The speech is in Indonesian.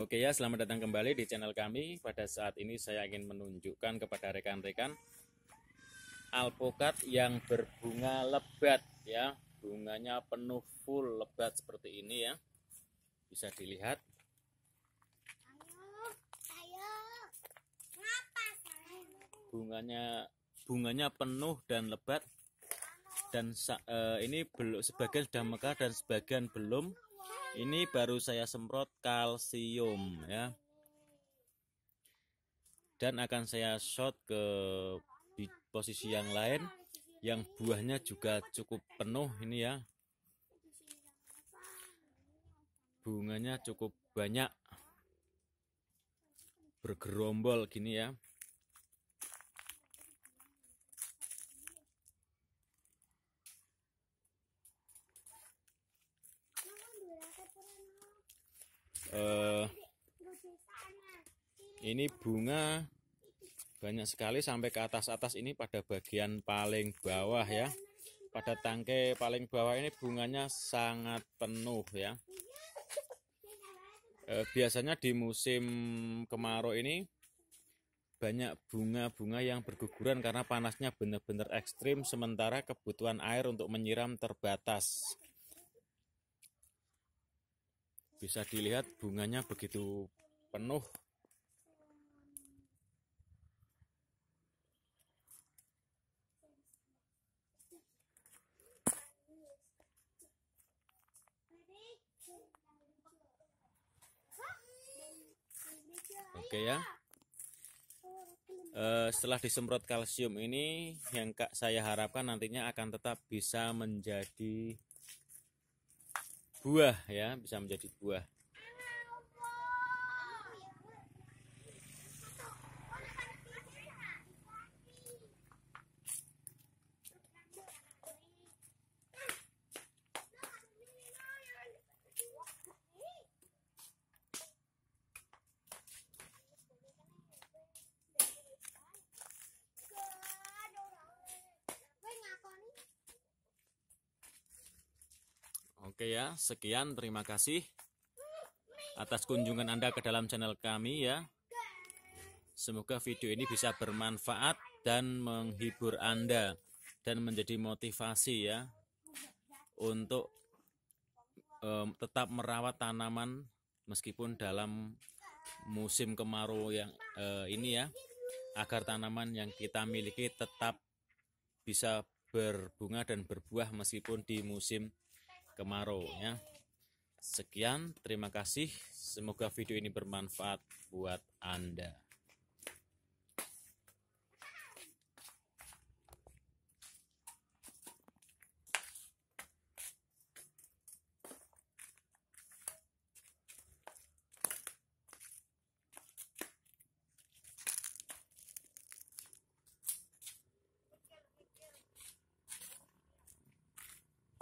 Oke ya, selamat datang kembali di channel kami. Pada saat ini saya ingin menunjukkan kepada rekan-rekan alpukat yang berbunga lebat ya. Bunganya penuh full lebat seperti ini ya. Bisa dilihat. bunganya bunganya penuh dan lebat dan eh, ini belum sebagian sudah mekar dan sebagian belum ini baru saya semprot kalsium ya. Dan akan saya shot ke posisi yang lain yang buahnya juga cukup penuh ini ya. Bunganya cukup banyak bergerombol gini ya. eh, ini bunga banyak sekali sampai ke atas-atas ini pada bagian paling bawah ya pada tangke paling bawah ini bunganya sangat penuh ya eh, biasanya di musim kemarau ini banyak bunga-bunga yang berguguran karena panasnya benar-benar ekstrim sementara kebutuhan air untuk menyiram terbatas bisa dilihat bunganya begitu penuh Oke ya. e, setelah disemprot kalsium ini, yang kak saya harapkan nantinya akan tetap bisa menjadi buah ya bisa menjadi buah Oke ya, sekian terima kasih atas kunjungan Anda ke dalam channel kami ya. Semoga video ini bisa bermanfaat dan menghibur Anda dan menjadi motivasi ya untuk um, tetap merawat tanaman meskipun dalam musim kemarau yang uh, ini ya agar tanaman yang kita miliki tetap bisa berbunga dan berbuah meskipun di musim kemarau ya. Sekian, terima kasih. Semoga video ini bermanfaat buat Anda.